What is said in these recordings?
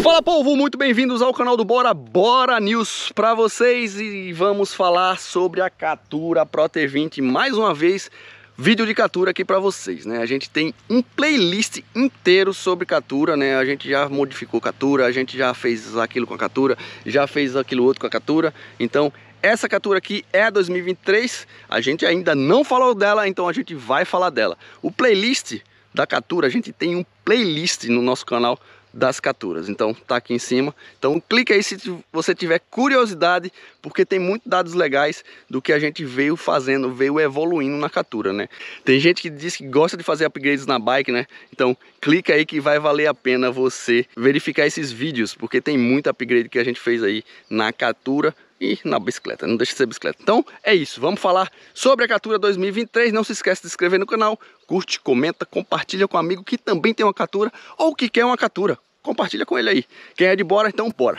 Fala povo, muito bem-vindos ao canal do Bora Bora News para vocês e vamos falar sobre a Catura Pro T20 mais uma vez, vídeo de Catura aqui para vocês, né? A gente tem um playlist inteiro sobre Catura, né? A gente já modificou Catura, a gente já fez aquilo com a Catura, já fez aquilo outro com a Catura. Então, essa Catura aqui é 2023, a gente ainda não falou dela, então a gente vai falar dela. O playlist da Catura, a gente tem um playlist no nosso canal das capturas. Então tá aqui em cima. Então clica aí se você tiver curiosidade, porque tem muitos dados legais do que a gente veio fazendo, veio evoluindo na captura, né? Tem gente que diz que gosta de fazer upgrades na bike, né? Então clica aí que vai valer a pena você verificar esses vídeos, porque tem muito upgrade que a gente fez aí na captura e na bicicleta, não deixa de ser bicicleta. Então é isso, vamos falar sobre a Catura 2023, não se esquece de se inscrever no canal, curte, comenta, compartilha com um amigo que também tem uma Catura ou que quer uma Catura, compartilha com ele aí. Quem é de bora, então bora!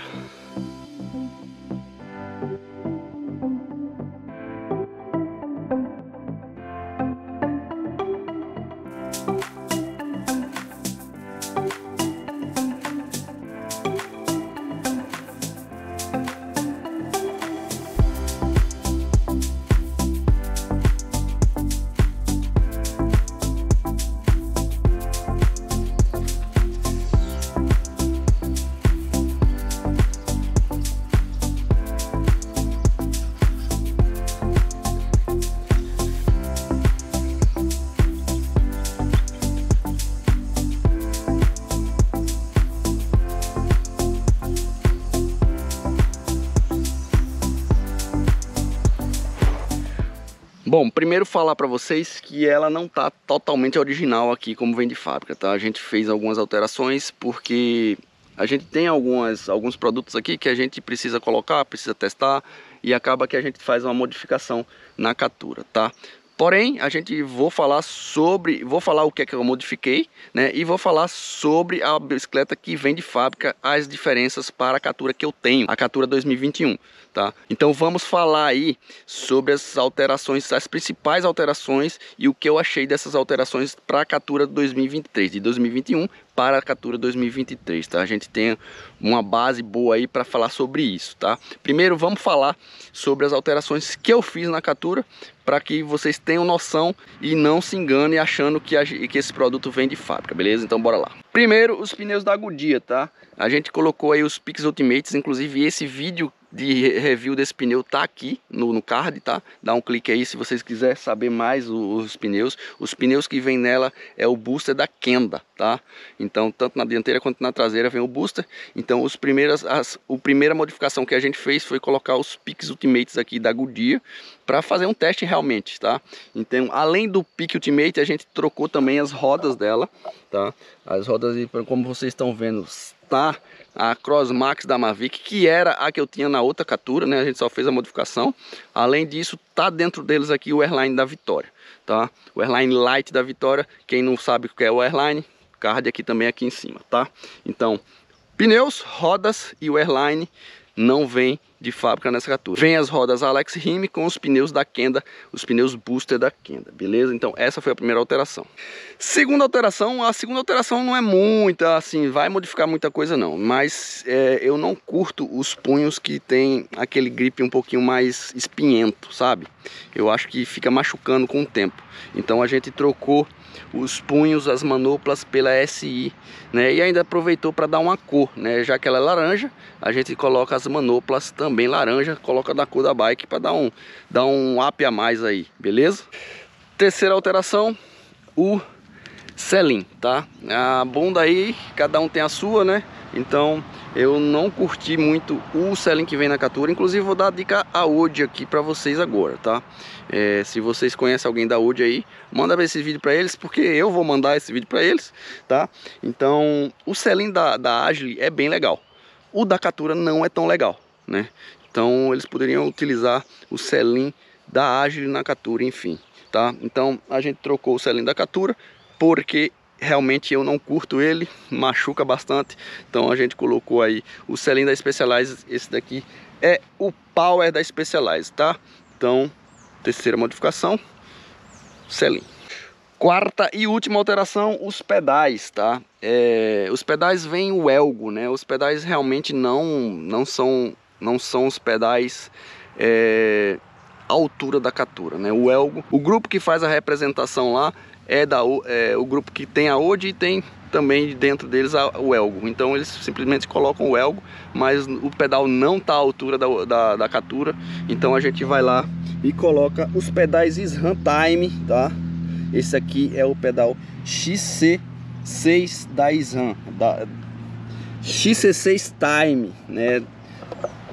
Bom, primeiro falar para vocês que ela não tá totalmente original aqui como vem de fábrica, tá? A gente fez algumas alterações porque a gente tem algumas, alguns produtos aqui que a gente precisa colocar, precisa testar e acaba que a gente faz uma modificação na captura, tá? Porém, a gente vou falar sobre, vou falar o que é que eu modifiquei, né? E vou falar sobre a bicicleta que vem de fábrica, as diferenças para a Catura que eu tenho, a Catura 2021, tá? Então vamos falar aí sobre as alterações, as principais alterações e o que eu achei dessas alterações para a Catura 2023, de 2021 para a Catura 2023, tá? A gente tem uma base boa aí para falar sobre isso, tá? Primeiro vamos falar sobre as alterações que eu fiz na Catura para que vocês tenham noção e não se enganem achando que, a, que esse produto vem de fábrica, beleza? Então bora lá. Primeiro, os pneus da Agudia, tá? A gente colocou aí os Pix Ultimates, inclusive esse vídeo de review desse pneu tá aqui no, no card, tá? Dá um clique aí se vocês quiserem saber mais os, os pneus. Os pneus que vem nela é o booster da Kenda, tá? Então, tanto na dianteira quanto na traseira vem o booster. Então, os primeiras, as, a primeira modificação que a gente fez foi colocar os piques ultimates aqui da Goodyear para fazer um teste realmente, tá? Então, além do pique ultimate, a gente trocou também as rodas dela, tá? As rodas, como vocês estão vendo, tá a Crossmax da Mavic, que era a que eu tinha na outra captura né? A gente só fez a modificação. Além disso, tá dentro deles aqui o Airline da Vitória, tá? O Airline Light da Vitória, quem não sabe o que é o Airline, card aqui também aqui em cima, tá? Então, pneus, rodas e o Airline não vem de fábrica nessa catura. Vem as rodas Alex Rime com os pneus da Kenda, os pneus booster da Kenda, beleza? Então essa foi a primeira alteração. Segunda alteração, a segunda alteração não é muita, assim, vai modificar muita coisa não, mas é, eu não curto os punhos que tem aquele grip um pouquinho mais espinhento, sabe? Eu acho que fica machucando com o tempo. Então a gente trocou os punhos, as manoplas pela SI, né? E ainda aproveitou para dar uma cor, né? Já que ela é laranja, a gente coloca as manoplas também também laranja, coloca na cor da bike para dar um, dar um up a mais aí, beleza? Terceira alteração, o selim, tá? A bunda aí, cada um tem a sua, né? Então eu não curti muito o selim que vem na Catura. Inclusive vou dar a dica a Ode aqui para vocês agora, tá? É, se vocês conhecem alguém da Ode aí, manda ver esse vídeo para eles, porque eu vou mandar esse vídeo para eles, tá? Então o selim da, da Agile é bem legal. O da Catura não é tão legal né? Então eles poderiam utilizar o selim da Agile na Catura, enfim, tá? Então a gente trocou o selim da Catura porque realmente eu não curto ele, machuca bastante. Então a gente colocou aí o selim da Specialized, esse daqui é o Power da Specialized, tá? Então, terceira modificação, selim. Quarta e última alteração, os pedais, tá? É, os pedais vêm o elgo, né? Os pedais realmente não, não são não são os pedais é, altura da catura, né? O elgo, o grupo que faz a representação lá é, da, é o grupo que tem a ODI e tem também dentro deles a, o elgo. Então eles simplesmente colocam o elgo, mas o pedal não está à altura da, da, da catura. Então a gente vai lá e coloca os pedais Sram Time, tá? Esse aqui é o pedal XC6 da Sram, da XC6 Time, né?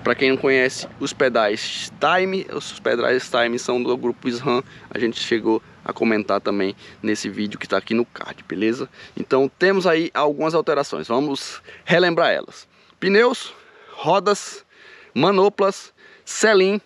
Para quem não conhece, os pedais Time, os pedais Time são do grupo SRAM. A gente chegou a comentar também nesse vídeo que está aqui no card, beleza? Então temos aí algumas alterações, vamos relembrar elas. Pneus, rodas, manoplas, selim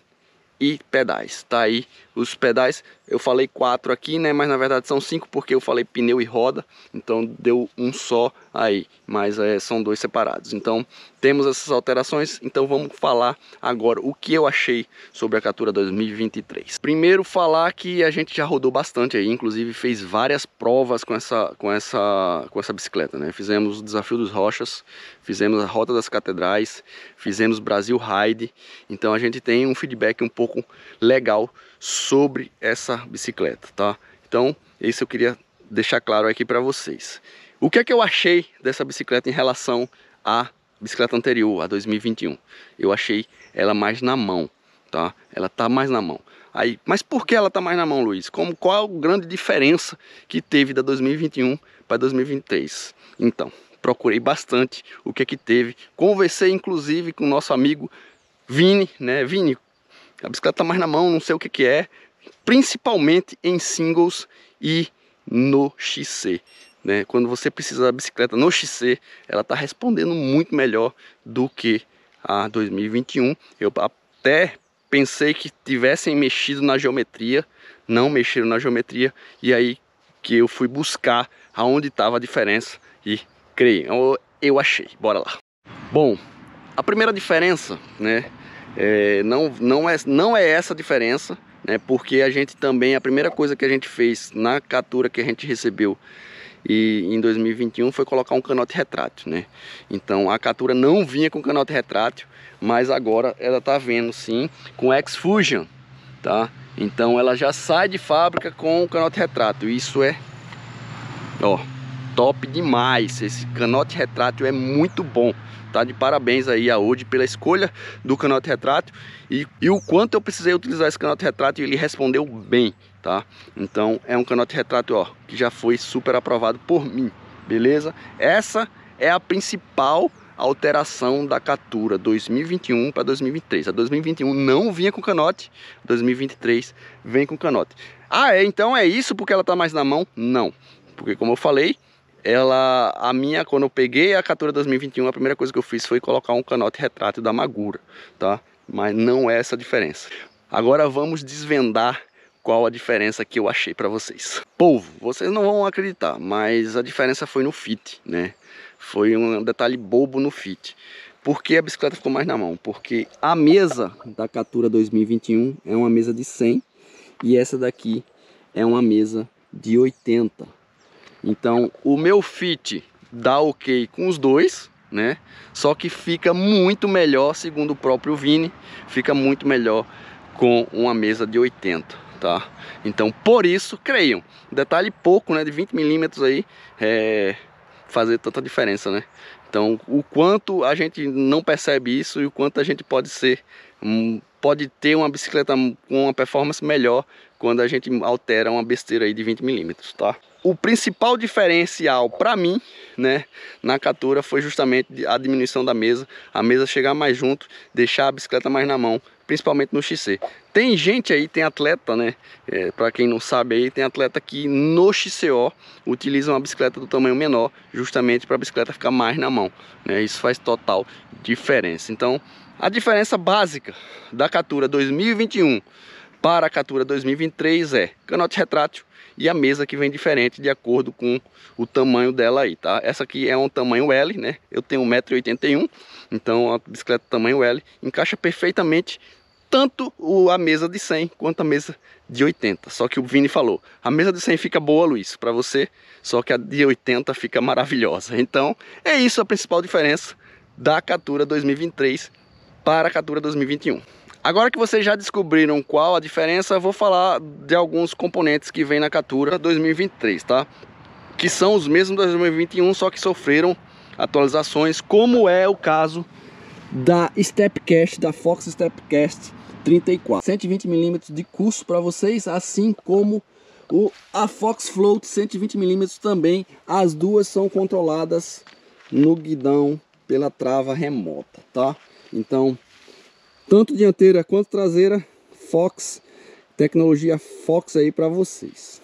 e pedais. Tá aí os pedais eu falei quatro aqui, né? Mas na verdade são cinco porque eu falei pneu e roda, então deu um só aí, mas é, são dois separados. Então temos essas alterações, então vamos falar agora o que eu achei sobre a Catura 2023. Primeiro falar que a gente já rodou bastante aí, inclusive fez várias provas com essa, com essa, com essa bicicleta, né? Fizemos o Desafio dos Rochas, fizemos a Rota das Catedrais, fizemos Brasil Ride, então a gente tem um feedback um pouco legal sobre essa essa bicicleta, tá? Então, isso eu queria deixar claro aqui para vocês. O que é que eu achei dessa bicicleta em relação à bicicleta anterior, a 2021? Eu achei ela mais na mão, tá? Ela tá mais na mão. Aí, mas por que ela tá mais na mão, Luiz? Como qual a grande diferença que teve da 2021 para 2023? Então, procurei bastante o que é que teve. Conversei inclusive com o nosso amigo Vini, né? Vini, a bicicleta tá mais na mão, não sei o que que é principalmente em singles e no XC. Né? Quando você precisa da bicicleta no XC, ela está respondendo muito melhor do que a 2021. Eu até pensei que tivessem mexido na geometria, não mexeram na geometria, e aí que eu fui buscar aonde estava a diferença e creio então, eu achei, bora lá. Bom, a primeira diferença, né, é, não, não, é, não é essa a diferença, né? Porque a gente também, a primeira coisa que a gente fez na captura que a gente recebeu e em 2021 foi colocar um canote retrátil, né? Então a captura não vinha com canote retrátil, mas agora ela tá vendo sim com X-Fusion, tá? Então ela já sai de fábrica com o canote retrátil. Isso é ó, top demais. Esse canote retrátil é muito bom. Tá de parabéns aí a Ode pela escolha do canote retrato e, e o quanto eu precisei utilizar esse canote retrato e ele respondeu bem, tá? Então é um canote retrato, ó, que já foi super aprovado por mim, beleza? Essa é a principal alteração da Catura 2021 para 2023. A 2021 não vinha com canote, 2023 vem com canote. Ah, é, então é isso porque ela está mais na mão? Não. Porque como eu falei, ela a minha quando eu peguei a Catura 2021 a primeira coisa que eu fiz foi colocar um canote retrato da Magura tá mas não é essa a diferença agora vamos desvendar qual a diferença que eu achei para vocês povo vocês não vão acreditar mas a diferença foi no fit né foi um detalhe bobo no fit por que a bicicleta ficou mais na mão? Porque a mesa da Catura 2021 é uma mesa de 100 e essa daqui é uma mesa de 80 então o meu fit dá ok com os dois, né? Só que fica muito melhor, segundo o próprio Vini, fica muito melhor com uma mesa de 80, tá? Então por isso, creiam, detalhe pouco, né? De 20 milímetros aí, é... fazer tanta diferença, né? Então o quanto a gente não percebe isso e o quanto a gente pode ser, hum, pode ter uma bicicleta com uma performance melhor quando a gente altera uma besteira aí de 20 milímetros, tá? o principal diferencial para mim, né, na Catura foi justamente a diminuição da mesa, a mesa chegar mais junto, deixar a bicicleta mais na mão, principalmente no XC. Tem gente aí, tem atleta, né? É, para quem não sabe aí, tem atleta que no XCO utiliza uma bicicleta do tamanho menor, justamente para a bicicleta ficar mais na mão, né? Isso faz total diferença. Então, a diferença básica da Catura 2021 para a Catura 2023 é canote retrátil, e a mesa que vem diferente de acordo com o tamanho dela aí, tá? Essa aqui é um tamanho L, né? Eu tenho 1,81m, então a bicicleta tamanho L encaixa perfeitamente tanto a mesa de 100 quanto a mesa de 80. Só que o Vini falou, a mesa de 100 fica boa, Luiz, para você, só que a de 80 fica maravilhosa. Então, é isso a principal diferença da Catura 2023 para a Catura 2021. Agora que vocês já descobriram qual a diferença, vou falar de alguns componentes que vem na Catura 2023, tá? Que são os mesmos de 2021, só que sofreram atualizações, como é o caso da Stepcast, da Fox Stepcast 34. 120mm de curso para vocês, assim como o, a Fox Float 120mm também. As duas são controladas no guidão pela trava remota, tá? Então, tanto dianteira quanto traseira Fox, tecnologia Fox aí para vocês.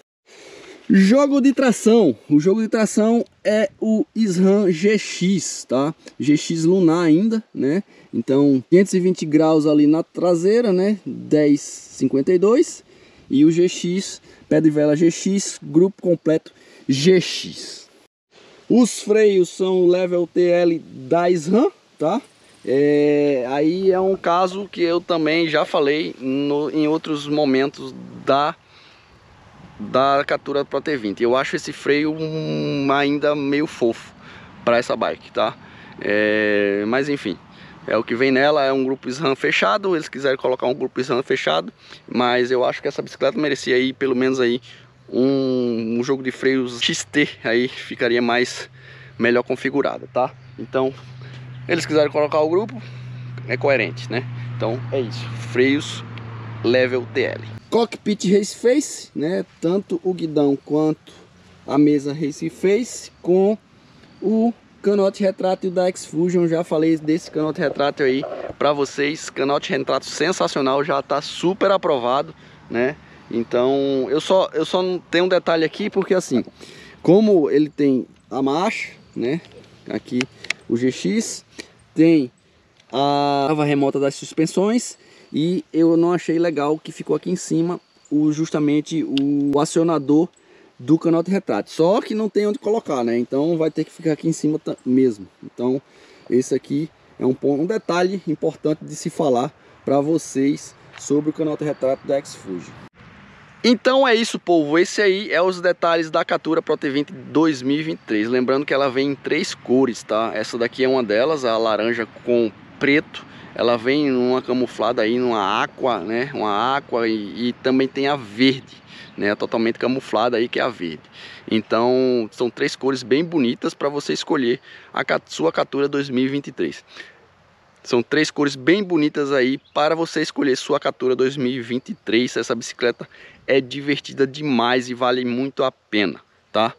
Jogo de tração, o jogo de tração é o SRAM GX, tá? GX lunar ainda, né? Então 520 graus ali na traseira, né? 10,52 e o GX, pedra e vela GX, grupo completo GX. Os freios são level TL da SRAM, tá? É, aí é um caso que eu também já falei no, em outros momentos da da Catura Pro T20. Eu acho esse freio um, ainda meio fofo para essa bike, tá? É, mas enfim, é o que vem nela, é um grupo SRAM fechado, eles quiserem colocar um grupo SRAM fechado, mas eu acho que essa bicicleta merecia aí pelo menos aí um, um jogo de freios XT aí ficaria mais melhor configurada, tá? Então, eles quiserem colocar o grupo, é coerente, né? Então é isso. Freios level TL. Cockpit Race Face, né? Tanto o guidão quanto a mesa Race Face com o canote retrato da X-Fusion, já falei desse canote retrato aí para vocês, canote retrato sensacional, já tá super aprovado, né? Então, eu só eu só não tenho um detalhe aqui porque assim, como ele tem a marcha, né? Aqui o GX, tem a lava remota das suspensões e eu não achei legal que ficou aqui em cima o, justamente o acionador do canal de retrato. Só que não tem onde colocar, né? Então vai ter que ficar aqui em cima mesmo. Então esse aqui é um, ponto, um detalhe importante de se falar para vocês sobre o canal de retrato da X-Fuji. Então é isso, povo. Esse aí é os detalhes da Catura Pro T20 2023. Lembrando que ela vem em três cores, tá? Essa daqui é uma delas, a laranja com preto. Ela vem numa camuflada aí, numa aqua, né? Uma aqua e, e também tem a verde, né? Totalmente camuflada aí, que é a verde. Então, são três cores bem bonitas para você escolher a sua Catura 2023. São três cores bem bonitas aí para você escolher sua Catura 2023. Essa bicicleta é divertida demais e vale muito a pena, tá?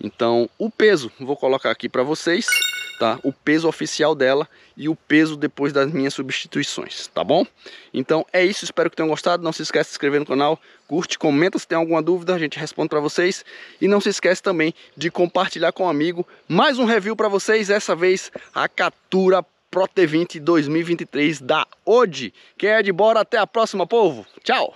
Então, o peso, vou colocar aqui para vocês, tá? O peso oficial dela e o peso depois das minhas substituições, tá bom? Então é isso, espero que tenham gostado. Não se esqueça de se inscrever no canal, curte, comenta se tem alguma dúvida, a gente responde para vocês. E não se esquece também de compartilhar com um amigo. Mais um review para vocês, dessa vez a Catura Pro T20 2023 da ODI. Quem é de bora, até a próxima, povo. Tchau!